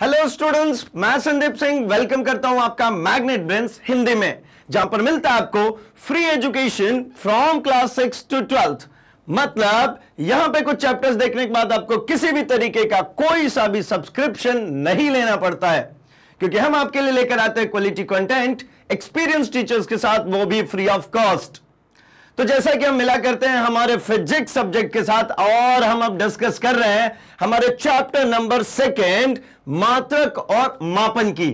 hello students मैं Sandeep Singh welcome करता हूं आपका मैग्नेट ब्रेंस हिंदी में जहां पर मिलता है आपको free education from class six to twelfth मतलब यहां पे कुछ चैप्टर्स देखने के बाद आपको किसी भी तरीके का कोई सा भी सब्सक्रिप्शन नहीं लेना पड़ता है क्योंकि हम आपके लिए लेकर आते हैं क्वालिटी कंटेंट एक्सपीरियंस टीचर्स के साथ वो भी फ्री ऑफ कॉस्ट तो जैसा कि हम मिला करते हैं हमारे फिजिक्स सब्जेक्ट के साथ और हम अब डिस्कस कर रहे हैं हमारे चैप्टर नंबर सेकेंड मात्रक और मापन की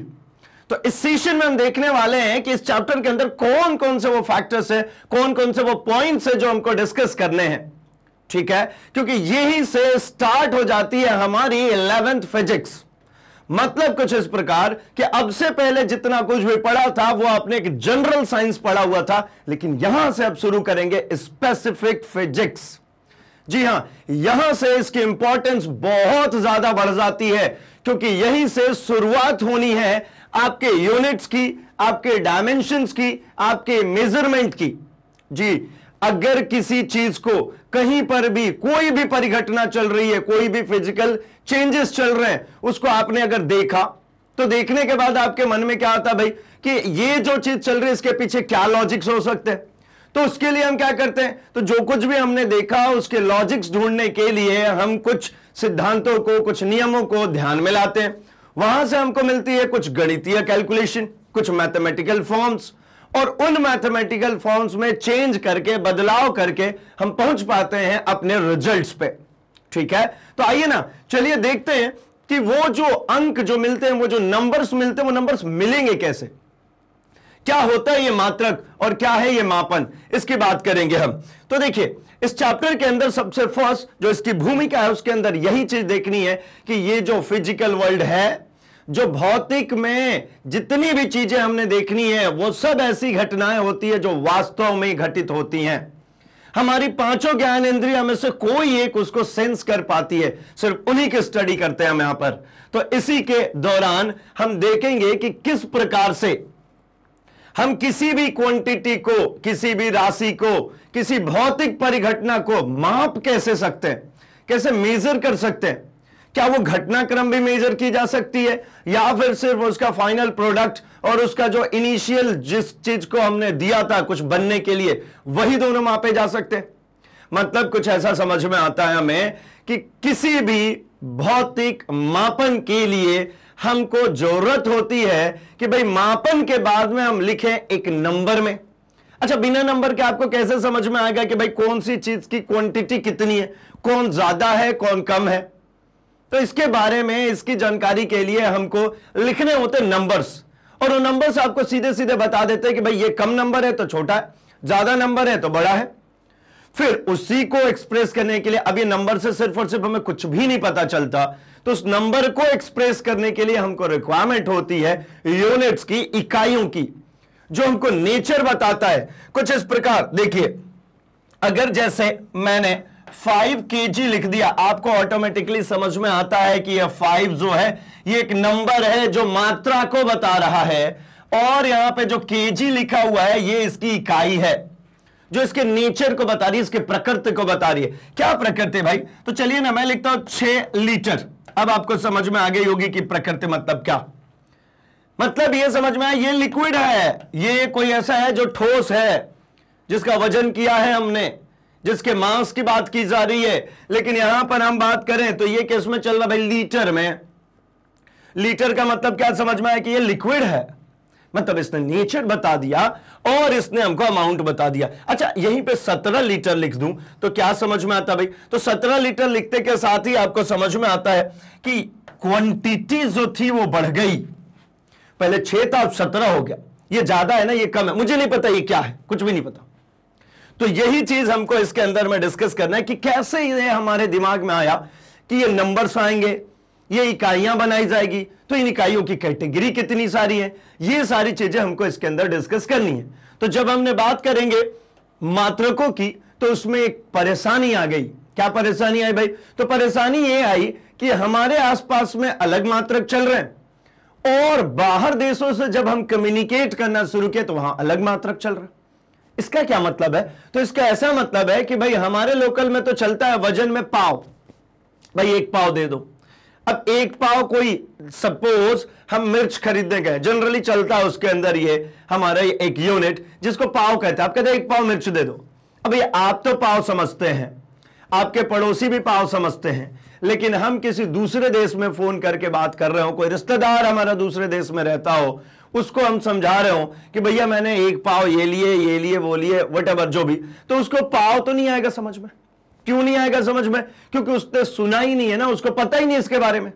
तो इस सेशन में हम देखने वाले हैं कि इस चैप्टर के अंदर कौन कौन से वो फैक्टर्स है कौन कौन से वो पॉइंट्स है जो हमको डिस्कस करने हैं ठीक है क्योंकि यही से स्टार्ट हो जाती है हमारी इलेवेंथ फिजिक्स मतलब कुछ इस प्रकार कि अब से पहले जितना कुछ भी पढ़ा था वो आपने एक जनरल साइंस पढ़ा हुआ था लेकिन यहां से अब शुरू करेंगे स्पेसिफिक फिजिक्स जी हां यहां से इसकी इंपॉर्टेंस बहुत ज्यादा बढ़ जाती है क्योंकि यहीं से शुरुआत होनी है आपके यूनिट्स की आपके डायमेंशन की आपके मेजरमेंट की जी अगर किसी चीज को कहीं पर भी कोई भी परिघटना चल रही है कोई भी फिजिकल चेंजेस चल रहे हैं उसको आपने अगर देखा तो देखने के बाद आपके मन में क्या आता भाई कि ये जो चीज चल रही है इसके पीछे क्या लॉजिक्स हो सकते हैं तो उसके लिए हम क्या करते हैं तो जो कुछ भी हमने देखा उसके लॉजिक्स ढूंढने के लिए हम कुछ सिद्धांतों को कुछ नियमों को ध्यान में लाते हैं वहां से हमको मिलती है कुछ गणितीय कैलकुलेशन कुछ मैथमेटिकल फॉर्म्स और उन मैथमेटिकल फॉर्म्स में चेंज करके बदलाव करके हम पहुंच पाते हैं अपने रिजल्ट्स पे ठीक है तो आइए ना चलिए देखते हैं कि वो जो अंक जो मिलते हैं वो जो नंबर्स मिलते हैं वो नंबर्स मिलेंगे कैसे क्या होता है ये मात्रक और क्या है ये मापन इसकी बात करेंगे हम तो देखिए इस चैप्टर के अंदर सबसे फर्स्ट जो इसकी भूमिका है उसके अंदर यही चीज देखनी है कि ये जो फिजिकल वर्ल्ड है जो भौतिक में जितनी भी चीजें हमने देखनी है वो सब ऐसी घटनाएं होती है जो वास्तव में घटित होती हैं हमारी पांचों ज्ञान इंद्रिया में से कोई एक उसको सेंस कर पाती है सिर्फ उन्हीं की स्टडी करते हैं हम यहां पर तो इसी के दौरान हम देखेंगे कि किस प्रकार से हम किसी भी क्वांटिटी को किसी भी राशि को किसी भौतिक परिघटना को माप कैसे सकते हैं कैसे मेजर कर सकते हैं क्या वो घटनाक्रम भी मेजर की जा सकती है या फिर सिर्फ उसका फाइनल प्रोडक्ट और उसका जो इनिशियल जिस चीज को हमने दिया था कुछ बनने के लिए वही दोनों मापे जा सकते हैं मतलब कुछ ऐसा समझ में आता है हमें कि किसी भी भौतिक मापन के लिए हमको जरूरत होती है कि भाई मापन के बाद में हम लिखें एक नंबर में अच्छा बिना नंबर के आपको कैसे समझ में आएगा कि भाई कौन सी चीज की क्वांटिटी कितनी है कौन ज्यादा है कौन कम है तो इसके बारे में इसकी जानकारी के लिए हमको लिखने होते नंबर्स और वो नंबर्स आपको सीधे सीधे बता देते हैं कि भाई ये कम नंबर है तो छोटा है ज्यादा नंबर है तो बड़ा है फिर उसी को एक्सप्रेस करने के लिए अब नंबर से सिर्फ और सिर्फ हमें कुछ भी नहीं पता चलता तो उस नंबर को एक्सप्रेस करने के लिए हमको रिक्वायरमेंट होती है यूनिट्स की इकाइयों की जो हमको नेचर बताता है कुछ इस प्रकार देखिए अगर जैसे मैंने फाइव के जी लिख दिया आपको ऑटोमेटिकली समझ में आता है कि यह फाइव जो है यह एक नंबर है जो मात्रा को बता रहा है और यहां पे जो के जी लिखा हुआ है यह इसकी इकाई है जो इसके नेचर को बता रही है इसके प्रकृति को बता रही है क्या प्रकृति भाई तो चलिए ना मैं लिखता हूं छह लीटर अब आपको समझ में आ गई होगी कि प्रकृति मतलब क्या मतलब यह समझ में आया ये लिक्विड है ये कोई ऐसा है जो ठोस है जिसका वजन किया है हमने जिसके मांस की बात की जा रही है लेकिन यहां पर हम बात करें तो यह किसमें चल रहा भाई लीटर में लीटर का मतलब क्या समझ में आया कि यह लिक्विड है मतलब इसने नेचर बता दिया और इसने हमको अमाउंट बता दिया अच्छा यहीं पे सत्रह लीटर लिख दूं तो क्या समझ में आता भाई तो सत्रह लीटर लिखते के साथ ही आपको समझ में आता है कि क्वांटिटी जो थी वो बढ़ गई पहले छह था अब सत्रह हो गया ये ज्यादा है ना ये कम है मुझे नहीं पता ये क्या है कुछ भी नहीं पता तो यही चीज हमको इसके अंदर में डिस्कस करना है कि कैसे ये हमारे दिमाग में आया कि ये नंबर्स आएंगे ये इकाइयां बनाई जाएगी तो इन इकाइयों की कैटेगरी कितनी सारी है ये सारी चीजें हमको इसके अंदर डिस्कस करनी है तो जब हमने बात करेंगे मात्रकों की तो उसमें एक परेशानी आ गई क्या परेशानी आई भाई तो परेशानी ये आई कि हमारे आसपास में अलग मात्रक चल रहे हैं और बाहर देशों से जब हम कम्युनिकेट करना शुरू किया तो वहां अलग मात्रक चल रहा इसका क्या मतलब है तो इसका ऐसा मतलब है कि भाई हमारे लोकल में तो चलता है वजन में पाव भाई एक पाव दे दो अब एक पाव कोई सपोज हम मिर्च खरीदने गए जनरली चलता है उसके अंदर ये हमारा ये एक यूनिट जिसको पाव कहते हैं आप कहते हैं एक पाव मिर्च दे दो अब ये आप तो पाव समझते हैं आपके पड़ोसी भी पाव समझते हैं लेकिन हम किसी दूसरे देश में फोन करके बात कर रहे हो कोई रिश्तेदार हमारा दूसरे देश में रहता हो उसको हम समझा रहे हो कि भैया मैंने एक पाव ये लिए ये लिए वो लिए वट जो भी तो उसको पाव तो नहीं आएगा समझ में क्यों नहीं आएगा समझ में क्योंकि उसने सुना ही नहीं है ना उसको पता ही नहीं इसके बारे में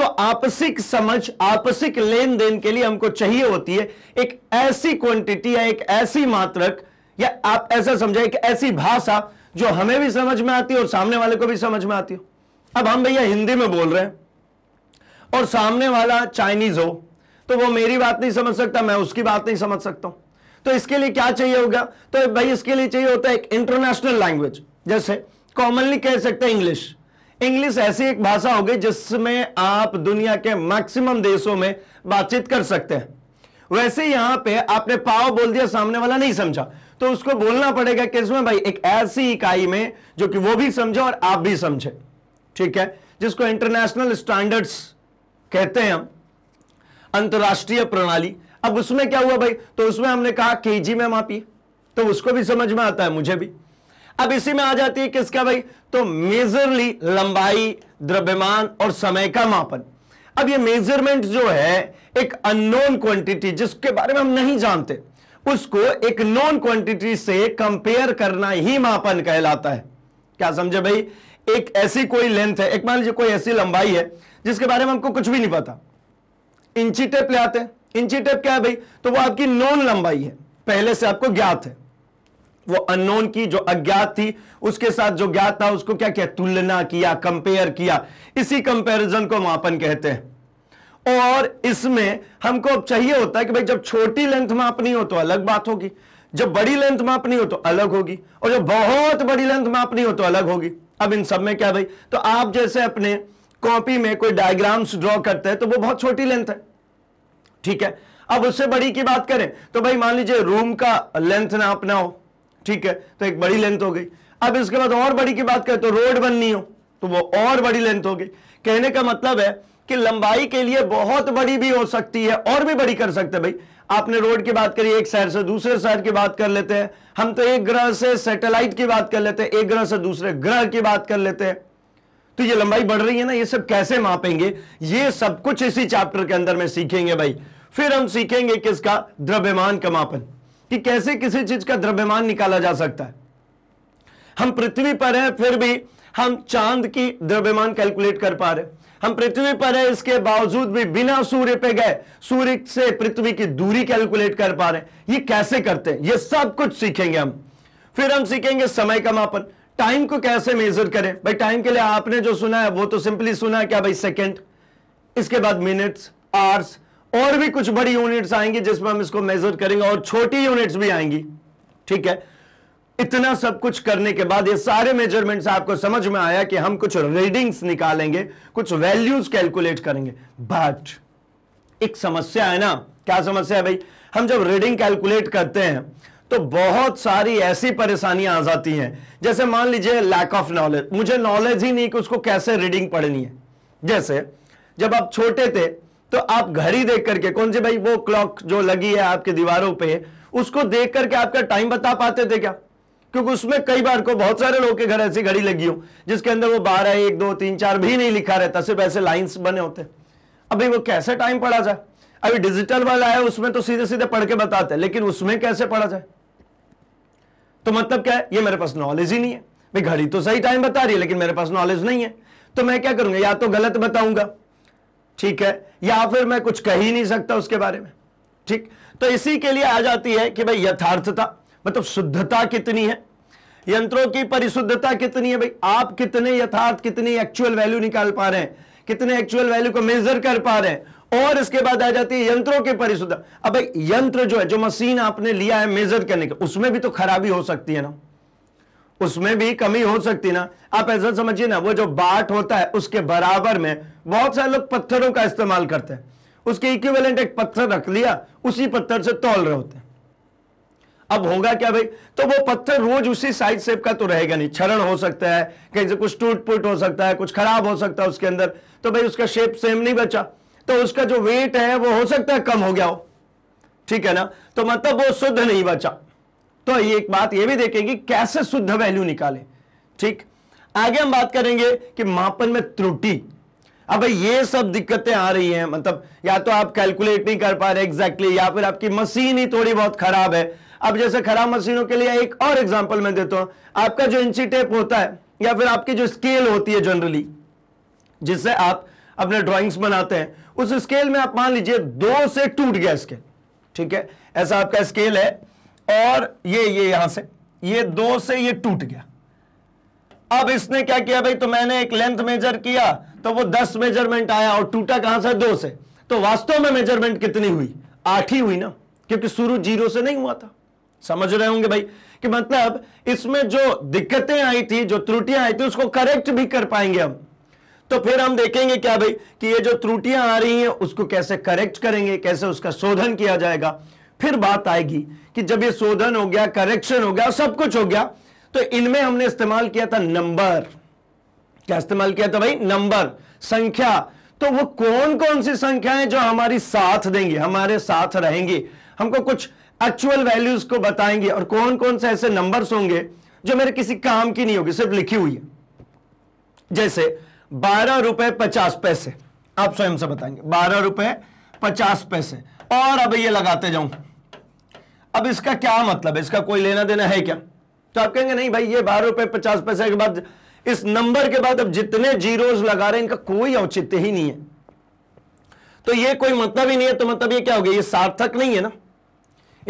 तो आपसिक समझ आपसिक लेन देन के लिए हमको चाहिए होती है एक ऐसी क्वांटिटी या एक ऐसी मात्रक या आप ऐसा समझे एक ऐसी भाषा जो हमें भी समझ में आती है और सामने वाले को भी समझ में आती हो अब हम भैया हिंदी में बोल रहे हैं और सामने वाला चाइनीज हो तो वो मेरी बात नहीं समझ सकता मैं उसकी बात नहीं समझ सकता तो इसके लिए क्या चाहिए होगा तो भाई इसके लिए चाहिए होता है एक इंटरनेशनल लैंग्वेज जैसे कॉमनली कह सकते हैं इंग्लिश इंग्लिश ऐसी एक भाषा होगी जिसमें आप दुनिया के मैक्सिमम देशों में बातचीत कर सकते हैं वैसे यहां पे आपने पाव बोल दिया सामने वाला नहीं समझा तो उसको बोलना पड़ेगा किसमें भाई एक ऐसी इकाई में जो कि वो भी समझे और आप भी समझे ठीक है जिसको इंटरनेशनल स्टैंडर्ड्स कहते हैं हम अंतर्राष्ट्रीय प्रणाली अब उसमें क्या हुआ भाई तो उसमें हमने कहा के जी में मापिए तो उसको भी समझ में आता है मुझे भी अब इसी में आ जाती है किसका भाई तो मेजरली लंबाई द्रव्यमान और समय का मापन अब ये मेजरमेंट जो है एक अननोन क्वांटिटी जिसके बारे में हम नहीं जानते उसको एक नॉन क्वांटिटी से कंपेयर करना ही मापन कहलाता है क्या समझे भाई एक ऐसी कोई लेंथ है एक मान लीजिए कोई ऐसी लंबाई है जिसके बारे में हमको कुछ भी नहीं पता इंची टेप ले आते हैं इंची टेप क्या है भाई तो वो आपकी नॉन लंबाई है पहले से आपको ज्ञात है वो अननोन की जो अज्ञात थी उसके साथ जो ज्ञात था उसको क्या क्या तुलना किया कंपेयर किया इसी कंपैरिजन को मापन कहते हैं और इसमें हमको अब चाहिए होता है कि भाई जब छोटी लेंथ मापनी हो तो अलग बात होगी जब बड़ी लेंथ मापनी हो तो अलग होगी और जब बहुत बड़ी लेंथ मापनी हो तो अलग होगी अब इन सब में क्या भाई तो आप जैसे अपने कॉपी में कोई डायग्राम्स ड्रॉ करते हैं तो वो बहुत छोटी लेंथ है ठीक है अब उससे बड़ी की बात करें तो भाई मान लीजिए रूम का लेंथ नापना हो ठीक है तो एक बड़ी लेंथ हो गई अब इसके बाद और बड़ी की बात करें तो रोड बननी हो तो वो और बड़ी लेंथ हो गई कहने का मतलब है कि लंबाई के लिए बहुत बड़ी भी हो सकती है और भी बड़ी कर सकते भाई आपने रोड की बात करी एक शहर से दूसरे शहर की बात कर लेते हैं हम तो एक ग्रह से सैटेलाइट की बात कर लेते हैं एक ग्रह से दूसरे ग्रह की बात कर लेते हैं तो ये लंबाई बढ़ रही है ना ये सब कैसे मापेंगे ये सब कुछ इसी चैप्टर के अंदर में सीखेंगे भाई फिर हम सीखेंगे किसका द्रव्यमान का मापन कि कैसे किसी चीज का द्रव्यमान निकाला जा सकता है हम पृथ्वी पर हैं फिर भी हम चांद की द्रव्यमान कैलकुलेट कर पा रहे हम पृथ्वी पर है इसके बावजूद भी बिना सूर्य पे गए सूर्य से पृथ्वी की दूरी कैलकुलेट कर पा रहे ये कैसे करते हैं ये सब कुछ सीखेंगे हम फिर हम सीखेंगे समय का मापन टाइम को कैसे मेजर करें भाई टाइम के लिए आपने जो सुना है वो तो सिंपली सुना है क्या हाँ भाई सेकेंड इसके बाद मिनट्स आवर्स और भी कुछ बड़ी यूनिट्स आएंगी जिसमें हम इसको मेजर करेंगे और छोटी यूनिट्स भी आएंगी ठीक है इतना सब कुछ करने के बाद ये सारे मेजरमेंट्स आपको समझ में आया कि हम कुछ रीडिंग्स निकालेंगे कुछ वैल्यूज कैलकुलेट करेंगे बट एक समस्या है ना क्या समस्या है भाई हम जब रीडिंग कैलकुलेट करते हैं तो बहुत सारी ऐसी परेशानियां आ जाती हैं जैसे मान लीजिए लैक ऑफ नॉलेज मुझे नॉलेज ही नहीं कि उसको कैसे रीडिंग पढ़नी है जैसे जब आप छोटे थे तो आप घड़ी देख करके कौन से भाई वो क्लॉक जो लगी है आपके दीवारों पे उसको देख करके आपका टाइम बता पाते थे क्या क्योंकि उसमें कई बार को बहुत सारे लोग के घर ऐसी घड़ी लगी हो जिसके अंदर वो बारह एक दो तीन चार भी नहीं लिखा रहता सिर्फ ऐसे लाइन्स बने होते अभी वो कैसे टाइम पढ़ा जाए अभी डिजिटल वाला है उसमें तो सीधे सीधे पढ़ के बताते हैं लेकिन उसमें कैसे पढ़ा जाए तो मतलब क्या है ये मेरे पास नॉलेज ही नहीं है भाई घड़ी तो सही टाइम बता रही है लेकिन मेरे पास नॉलेज नहीं है तो मैं क्या करूंगा या तो गलत बताऊंगा ठीक है या फिर मैं कुछ कह ही नहीं सकता उसके बारे में ठीक तो इसी के लिए आ जाती है कि भाई यथार्थता मतलब शुद्धता कितनी है यंत्रों की परिशुद्धता कितनी है भाई आप कितने यथार्थ कितनी एक्चुअल वैल्यू निकाल पा रहे हैं कितने एक्चुअल वैल्यू को मेजर कर पा रहे हैं और इसके बाद आ जाती है यंत्रों की परिशुद्धता अब भाई यंत्र जो है जो मशीन आपने लिया है मेजर करने का उसमें भी तो खराबी हो सकती है ना उसमें भी कमी हो सकती ना आप ऐसा समझिए ना वो जो बाट होता है उसके बराबर में बहुत सारे लोग पत्थरों का इस्तेमाल करते हैं उसके इक्विवेलेंट एक पत्थर रख लिया उसी पत्थर से तोल रहे होते हैं अब होगा क्या भाई तो वो पत्थर रोज उसी साइज शेप का तो रहेगा नहीं क्षरण हो सकता है कहीं से कुछ टूट फूट हो सकता है कुछ खराब हो सकता है उसके अंदर तो भाई उसका शेप सेम नहीं बचा तो उसका जो वेट है वो हो सकता है कम हो गया हो ठीक है ना तो मतलब वो शुद्ध नहीं बचा तो ये एक बात ये भी देखेंगे कैसे शुद्ध वैल्यू निकाले ठीक आगे हम बात करेंगे कि मापन में त्रुटि अब ये सब दिक्कतें आ रही हैं मतलब या तो आप कैलकुलेट नहीं कर पा रहे एग्जैक्टली या फिर आपकी मशीन ही थोड़ी बहुत खराब है अब जैसे खराब मशीनों के लिए एक और एग्जांपल मैं देता हूं आपका जो इंची टेप होता है या फिर आपकी जो स्केल होती है जनरली जिससे आप अपने ड्राइंग्स बनाते हैं उस स्केल में आप मान लीजिए दो से टूट गया स्केल ठीक है ऐसा आपका स्केल है और ये ये यहां से ये दो से ये टूट गया अब इसने क्या किया भाई तो मैंने एक लेंथ मेजर किया तो वो दस मेजरमेंट आया और टूटा कहां से दो से तो वास्तव में मेजरमेंट कितनी हुई आठ ही हुई ना क्योंकि शुरू जीरो से नहीं हुआ था समझ रहे होंगे भाई कि मतलब इसमें जो दिक्कतें आई थी जो त्रुटियां आई थी उसको करेक्ट भी कर पाएंगे हम तो फिर हम देखेंगे क्या भाई कि ये जो त्रुटियां आ रही हैं उसको कैसे करेक्ट करेंगे कैसे उसका शोधन किया जाएगा फिर बात आएगी कि जब ये शोधन हो गया करेक्शन हो गया सब कुछ हो गया तो इनमें हमने इस्तेमाल किया था नंबर क्या इस्तेमाल किया था भाई नंबर संख्या तो वो कौन कौन सी संख्याएं जो हमारी साथ देंगी हमारे साथ रहेंगी हमको कुछ एक्चुअल वैल्यूज को बताएंगे और कौन कौन से ऐसे नंबर्स होंगे जो मेरे किसी काम की नहीं होगी सिर्फ लिखी हुई है जैसे बारह रुपए पचास पैसे आप स्वयं से बताएंगे बारह रुपए पचास पैसे और अब ये लगाते जाऊं अब इसका क्या मतलब है इसका कोई लेना देना है क्या तो आप कहेंगे नहीं भाई ये बारह रुपए पचास पैसे के बाद इस नंबर के बाद अब जितने जीरोज लगा रहे हैं इनका कोई औचित्य ही नहीं है तो ये कोई मतलब ही नहीं है तो मतलब ये क्या हो गया ये सार्थक नहीं है ना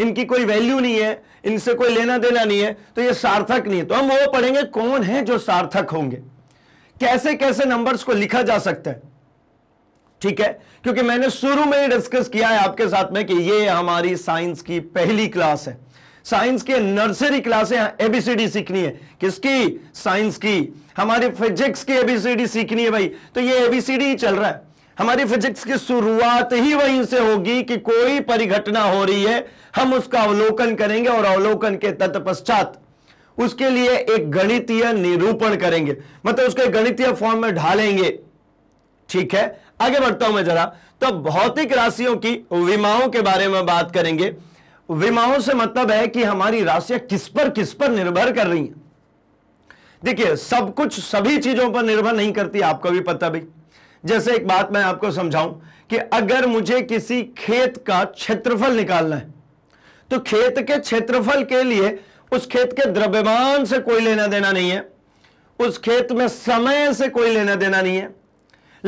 इनकी कोई वैल्यू नहीं है इनसे कोई लेना देना नहीं है तो ये सार्थक नहीं है तो हम वो पढ़ेंगे कौन है जो सार्थक होंगे कैसे कैसे नंबर्स को लिखा जा सकता है ठीक है क्योंकि मैंने शुरू में ही डिस्कस किया है आपके साथ में कि ये हमारी साइंस की पहली क्लास है साइंस के नर्सरी क्लासें एबीसीडी सीखनी है किसकी साइंस की हमारी फिजिक्स की एबीसीडी सीखनी है भाई तो ये एबीसीडी चल रहा है हमारी फिजिक्स की शुरुआत ही वहीं से होगी कि कोई परिघटना हो रही है हम उसका अवलोकन करेंगे और अवलोकन के तत्पश्चात उसके लिए एक गणितीय निरूपण करेंगे मतलब उसके गणितीय फॉर्म में ढालेंगे ठीक है आगे बढ़ता हूं मैं जरा तो भौतिक राशियों की विमाओं के बारे में बात करेंगे विमाओं से मतलब है कि हमारी राशियां किस पर किस पर निर्भर कर रही हैं देखिए सब कुछ सभी चीजों पर निर्भर नहीं करती आपको भी पता भी जैसे एक बात मैं आपको समझाऊं कि अगर मुझे किसी खेत का क्षेत्रफल निकालना है तो खेत के क्षेत्रफल के लिए उस खेत के द्रव्यमान से कोई लेना देना नहीं है उस खेत में समय से कोई लेना देना नहीं है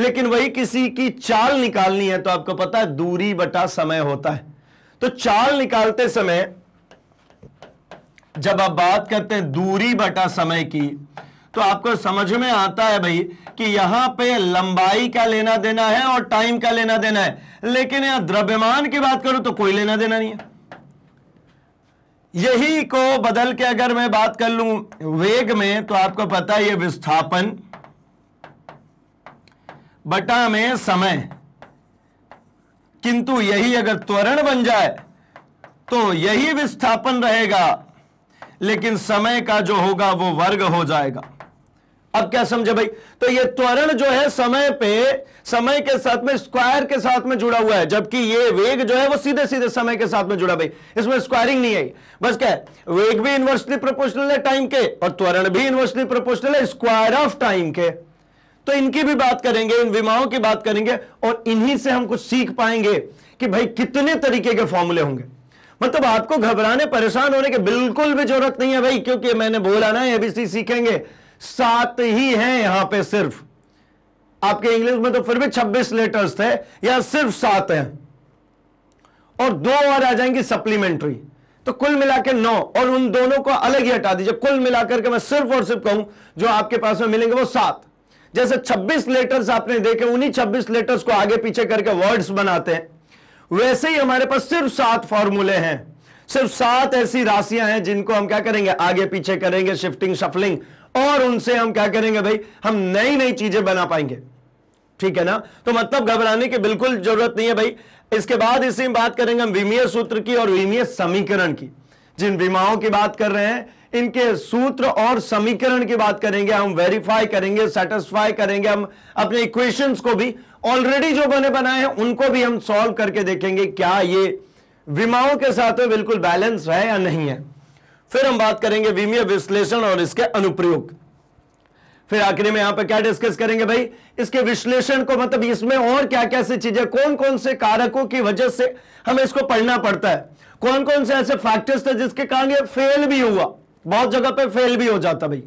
लेकिन वही किसी की चाल निकालनी है तो आपको पता है दूरी बटा समय होता है तो चाल निकालते समय जब आप बात करते हैं दूरी बटा समय की तो आपको समझ में आता है भाई कि यहां पे लंबाई का लेना देना है और टाइम का लेना देना है लेकिन यहां द्रव्यमान की बात करूं तो कोई लेना देना नहीं है यही को बदल के अगर मैं बात कर लूं वेग में तो आपको पता है ये विस्थापन बटा में समय किंतु यही अगर त्वरण बन जाए तो यही विस्थापन रहेगा लेकिन समय का जो होगा वो वर्ग हो जाएगा अब क्या समझे भाई तो ये त्वरण जो है समय पे समय के साथ में स्क्वायर के साथ में जुड़ा हुआ है जबकि ये वेग जो है वो सीधे सीधे समय के साथ में जुड़ा भाई इसमें स्क्वायरिंग नहीं आई बस क्या वेग भी इन्वर्सली प्रोपोर्शनल है टाइम के और त्वरण भी इन्वर्सली प्रोपोर्शनल है स्क्वायर ऑफ टाइम के तो इनकी भी बात करेंगे इन विमाओं की बात करेंगे और इन्हीं से हम कुछ सीख पाएंगे कि भाई कितने तरीके के फॉर्मूले होंगे मतलब आपको घबराने परेशान होने की बिल्कुल भी जरूरत नहीं है भाई क्योंकि मैंने बोला ना एबीसी सीखेंगे सात ही हैं यहां पे सिर्फ आपके इंग्लिश में तो फिर भी 26 लेटर्स थे या सिर्फ सात हैं और दो और आ जाएंगी सप्लीमेंट्री तो कुल मिलाकर नौ और उन दोनों को अलग ही हटा दीजिए कुल मिलाकर के मैं सिर्फ और सिर्फ कहूं जो आपके पास में मिलेंगे वो सात जैसे 26 लेटर्स आपने देखे उन्हीं 26 लेटर्स को आगे पीछे करके वर्ड्स बनाते हैं वैसे ही हमारे पास सिर्फ सात फॉर्मूले हैं सिर्फ सात ऐसी राशियां हैं जिनको हम क्या करेंगे आगे पीछे करेंगे शिफ्टिंग शफलिंग और उनसे हम क्या करेंगे भाई हम नई नई चीजें बना पाएंगे ठीक है ना तो मतलब घबराने की बिल्कुल जरूरत नहीं है भाई इसके बाद इसी में बात करेंगे हम विमीय सूत्र की और विमीय समीकरण की जिन विमाओं की बात कर रहे हैं इनके सूत्र और समीकरण की बात करेंगे हम वेरीफाई करेंगे सेटिस्फाई करेंगे हम अपने इक्वेशंस को भी ऑलरेडी जो बने बनाए हैं उनको भी हम सॉल्व करके देखेंगे क्या ये विमाओं के साथ है, बिल्कुल बैलेंस है या नहीं है फिर हम बात करेंगे विमीय विश्लेषण और इसके अनुप्रयोग फिर आखिरी में यहां पर क्या डिस्कस करेंगे भाई इसके विश्लेषण को मतलब इसमें और क्या क्या सी चीजें कौन कौन से कारकों की वजह से हमें इसको पढ़ना पड़ता है कौन कौन से ऐसे फैक्टर्स थे जिसके कारण ये फेल भी हुआ बहुत जगह पे फेल भी हो जाता भाई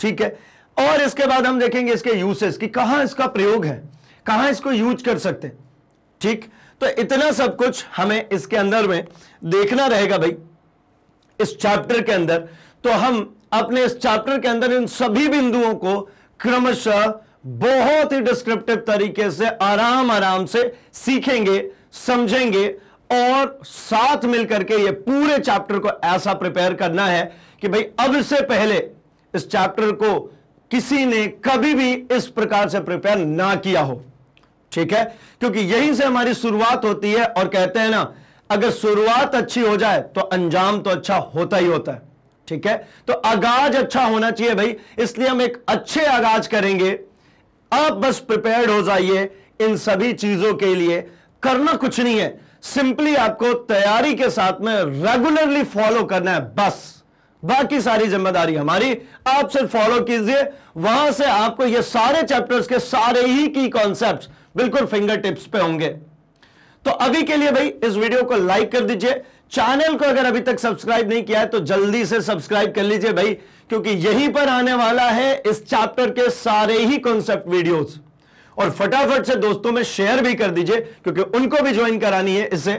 ठीक है और इसके बाद हम देखेंगे इसके यूसेस कि कहां इसका प्रयोग है कहां इसको यूज कर सकते हैं ठीक तो इतना सब कुछ हमें इसके अंदर में देखना रहेगा भाई इस चैप्टर के अंदर तो हम अपने इस चैप्टर के अंदर इन सभी बिंदुओं को क्रमशः बहुत ही डिस्क्रिप्टिव तरीके से आराम आराम से सीखेंगे समझेंगे और साथ मिलकर के ये पूरे चैप्टर को ऐसा प्रिपेयर करना है कि भाई अब से पहले इस चैप्टर को किसी ने कभी भी इस प्रकार से प्रिपेयर ना किया हो ठीक है क्योंकि यहीं से हमारी शुरुआत होती है और कहते हैं ना अगर शुरुआत अच्छी हो जाए तो अंजाम तो अच्छा होता ही होता है ठीक है तो आगाज अच्छा होना चाहिए भाई इसलिए हम एक अच्छे आगाज करेंगे आप बस प्रिपेयर्ड हो जाइए इन सभी चीजों के लिए करना कुछ नहीं है सिंपली आपको तैयारी के साथ में रेगुलरली फॉलो करना है बस बाकी सारी जिम्मेदारी हमारी आप सिर्फ फॉलो कीजिए वहां से आपको ये सारे चैप्टर्स के सारे ही की कॉन्सेप्ट्स बिल्कुल फिंगर टिप्स पे होंगे तो अभी के लिए भाई इस वीडियो को लाइक कर दीजिए चैनल को अगर अभी तक सब्सक्राइब नहीं किया है तो जल्दी से सब्सक्राइब कर लीजिए भाई क्योंकि यहीं पर आने वाला है इस चैप्टर के सारे ही कॉन्सेप्ट वीडियोस और फटाफट से दोस्तों में शेयर भी कर दीजिए क्योंकि उनको भी ज्वाइन करानी है इससे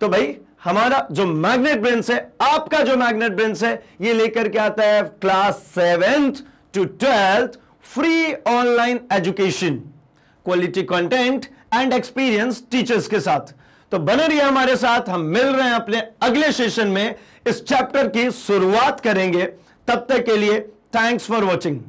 तो भाई हमारा जो मैग्नेट ब्रेंस है आपका जो मैग्नेट ब्रेंस है ये लेकर के आता है class seventh to twelfth free online education quality content and experience teachers के साथ तो बने रहिए हमारे साथ हम मिल रहे हैं अपने अगले सेशन में इस चैप्टर की शुरुआत करेंगे तब तक के लिए थैंक्स फॉर वॉचिंग